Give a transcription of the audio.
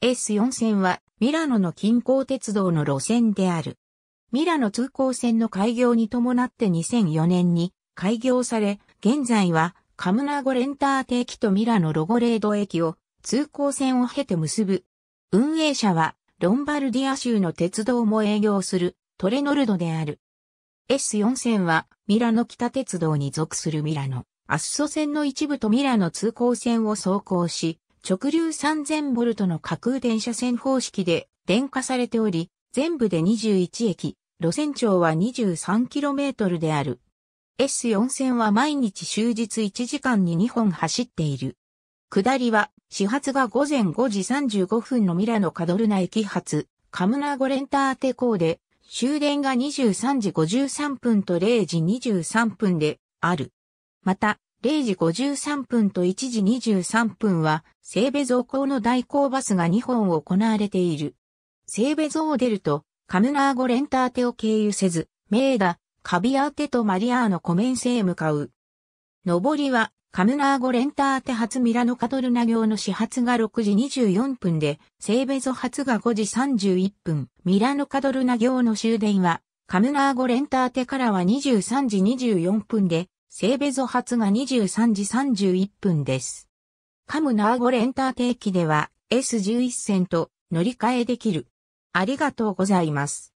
S4 線はミラノの近郊鉄道の路線である。ミラノ通行線の開業に伴って2004年に開業され、現在はカムナゴレンターテ駅とミラノロゴレード駅を通行線を経て結ぶ。運営者はロンバルディア州の鉄道も営業するトレノルドである。S4 線はミラノ北鉄道に属するミラノ、アッソ線の一部とミラノ通行線を走行し、直流3000ボルトの架空電車線方式で電化されており、全部で21駅、路線長は 23km である。S4 線は毎日終日1時間に2本走っている。下りは、始発が午前5時35分のミラノカドルナ駅発、カムナゴレンターテ港で、終電が23時53分と0時23分である。また、0時53分と1時23分は、西米増港の代行バスが2本行われている。西米増を出ると、カムナーゴレンターテを経由せず、メーダ、カビアーテとマリアーの湖面性へ向かう。上りは、カムナーゴレンターテ発ミラノカトルナ行の始発が6時24分で、セーベゾ発が5時31分、ミラノカトルナ行の終電は、カムナーゴレンターテからは23時24分で、セーベゾ発が23時31分です。カムナーゴレンター定期では S11 線と乗り換えできる。ありがとうございます。